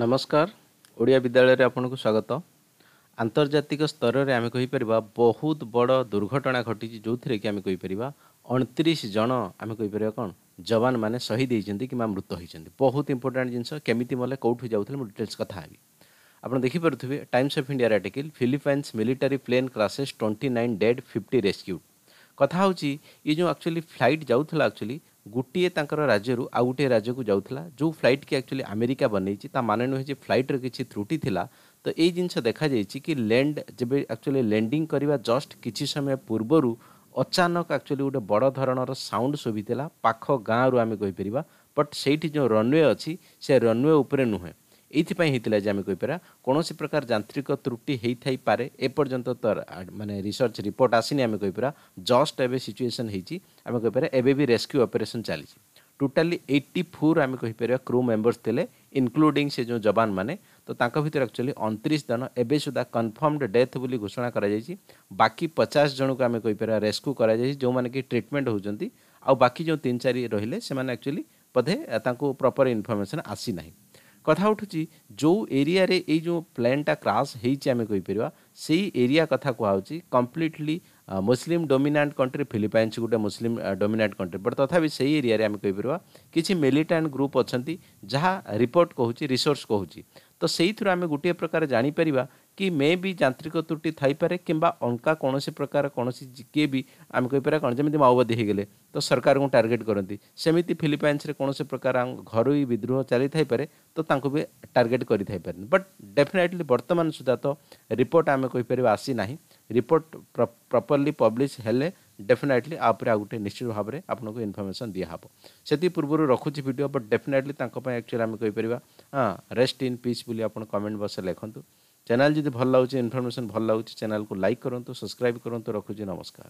ନମସ୍କାର ଓଡ଼ିଆ ବିଦ୍ୟାଳୟରେ ଆପଣଙ୍କୁ ସ୍ୱାଗତ ଆନ୍ତର୍ଜାତିକ ସ୍ତରରେ ଆମେ କହିପାରିବା ବହୁତ ବଡ଼ ଦୁର୍ଘଟଣା ଘଟିଛି ଯେଉଁଥିରେ କି ଆମେ କହିପାରିବା ଅଣତିରିଶ ଜଣ ଆମେ କହିପାରିବା କ'ଣ ଯବାନମାନେ ଶହୀଦ ହୋଇଛନ୍ତି କିମ୍ବା ମୃତ ହୋଇଛନ୍ତି ବହୁତ ଇମ୍ପୋର୍ଟାଣ୍ଟ ଜିନିଷ କେମିତି ମଲେ କେଉଁଠୁ ଯାଉଥିଲେ ମୁଁ ଡିଟେଲ୍ସ କଥା ହେବି ଆପଣ ଦେଖିପାରୁଥିବେ ଟାଇମ୍ସ ଅଫ୍ ଇଣ୍ଡିଆର article Philippines military plane crashes twenty nine dead fifty rescue କଥା ହେଉଛି ଇଏ ଯେଉଁ ଆକ୍ଚୁଆଲି ଫ୍ଲାଇଟ୍ ଯାଉଥିଲା ଆକ୍ଚୁଆଲି गोटे तर राज्यु आउँ गोटे राज्यको जाउँदा जो फ्लैट कि एक्चुअली अमेरिका बनैचि त मन नु फ्लैट्र कि त्रुटि थाहा तो त यो देखा देखाइन्छ कि ल्यान्ड जब आक्चुली लैंडिंग गरेको जस्ट कि समय पूर्वु अचानक आक्चुअली गए बडर साउन्ड सुवि गाँ रुम गइप बट जो रनवे से रनवे उपरे नुहेँ ଏଇଥିପାଇଁ ହେଇଥିଲା ଯେ ଆମେ କହିପାରିବା କୌଣସି ପ୍ରକାର ଯାନ୍ତ୍ରିକ ତ୍ରୁଟି ହେଇଥାଇପାରେ ଏପର୍ଯ୍ୟନ୍ତ ତ ମାନେ ରିସର୍ଚ୍ଚ ରିପୋର୍ଟ ଆସିନି ଆମେ କହିପାରିବା ଜଷ୍ଟ ଏବେ ସିଚୁଏସନ୍ ହେଇଛି ଆମେ କହିପାରିବା ଏବେ ବି ରେସ୍କ୍ୟୁ ଅପରେସନ୍ ଚାଲିଛି ଟୋଟାଲି ଏଇଟି ଫୋର୍ ଆମେ କହିପାରିବା କ୍ରୁ ମେମ୍ବର୍ସ ଥିଲେ ଇନକ୍ଲୁଡ଼ିଂ ସେ ଯେଉଁ ଯବାନମାନେ ତ ତାଙ୍କ ଭିତରେ ଆକ୍ଚୁଆଲି ଅଣତିରିଶ ଜଣ ଏବେ ସୁଦ୍ଧା କନଫର୍ମଡ୍ ଡେଥ୍ ବୋଲି ଘୋଷଣା କରାଯାଇଛି ବାକି ପଚାଶ ଜଣଙ୍କୁ ଆମେ କହିପାରିବା ରେସ୍କ୍ୟୁ କରାଯାଇଛି ଯେଉଁମାନେ କି ଟ୍ରିଟମେଣ୍ଟ ହେଉଛନ୍ତି ଆଉ ବାକି ଯେଉଁ ତିନି ଚାରି ରହିଲେ ସେମାନେ ଆକ୍ଚୁଆଲି ବୋଧେ ତାଙ୍କୁ ପ୍ରପର୍ ଇନଫର୍ମେସନ୍ ଆସିନାହିଁ କଥା ଉଠୁଛି ଯେଉଁ ଏରିଆରେ ଏଇ ଯେଉଁ ପ୍ଲେନ୍ଟା କ୍ରାସ୍ ହେଇଛି ଆମେ କହିପାରିବା ସେଇ ଏରିଆ କଥା କୁହାହେଉଛି completely Muslim dominant country Philippines ଗୋଟେ ମୁସଲିମ୍ ଡୋମିନାଣ୍ଟ କଣ୍ଟ୍ରି ବଟ୍ ତଥାପି ସେଇ ଏରିଆରେ ଆମେ କହିପାରିବା କିଛି ମିଲିଟାଣ୍ଟ ଗ୍ରୁପ୍ ଅଛନ୍ତି ଯାହା ରିପୋର୍ଟ କହୁଛି ରିସୋର୍ସ କହୁଛି ତ ସେଇଥିରୁ ଆମେ ଗୋଟିଏ ପ୍ରକାର ଜାଣିପାରିବା କି ମେ ବି ଯାନ୍ତ୍ରିକ ତ୍ରୁଟି ଥାଇପାରେ କିମ୍ବା ଅଙ୍କା କୌଣସି ପ୍ରକାର କୌଣସି କିଏ ବି ଆମେ କହିପାରିବା କ'ଣ ଯେମିତି ମାଓବାଦୀ ହୋଇଗଲେ ତ ସରକାରଙ୍କୁ ଟାର୍ଗେଟ୍ କରନ୍ତି ସେମିତି ଫିଲିପାଇନ୍ସରେ କୌଣସି ପ୍ରକାର ଘରୋଇ ବିଦ୍ରୋହ ଚାଲିଥାଇପାରେ ତ ତାଙ୍କୁ ବି ଟାର୍ଗେଟ୍ କରିଥାଇପାରେନି ବଟ୍ ଡେଫିନେଟଲି ବର୍ତ୍ତମାନ ସୁଦ୍ଧା ତ ରିପୋର୍ଟ ଆମେ କହିପାରିବା ଆସିନାହିଁ ରିପୋର୍ଟ ପ୍ରପର୍ଲି ପବ୍ଲିଶ ହେଲେ ଡେଫିନେଟଲି ଆ ଉପରେ ଆଉ ଗୋଟେ ନିଶ୍ଚିତ ଭାବରେ ଆପଣଙ୍କୁ ଇନଫର୍ମେସନ୍ ଦିଆହେବ ସେଥି ପୂର୍ବରୁ ରଖୁଛି ଭିଡ଼ିଓ ବଟ୍ ଡେଫିନେଟଲି ତାଙ୍କ ପାଇଁ ଆକ୍ଚୁଆଲି ଆମେ କହିପାରିବା ହଁ ରେଷ୍ଟ ଇନ୍ ପିସ୍ ବୋଲି ଆପଣ କମେଣ୍ଟ ବକ୍ସରେ ଲେଖନ୍ତୁ চ্যানেল যদি ভাল লাগুছে ইনফরমেশন ভাল লাগুছে চ্যানেলকে লাইক করতু সবসক্রাইব করতু রাখুছি নমস্কার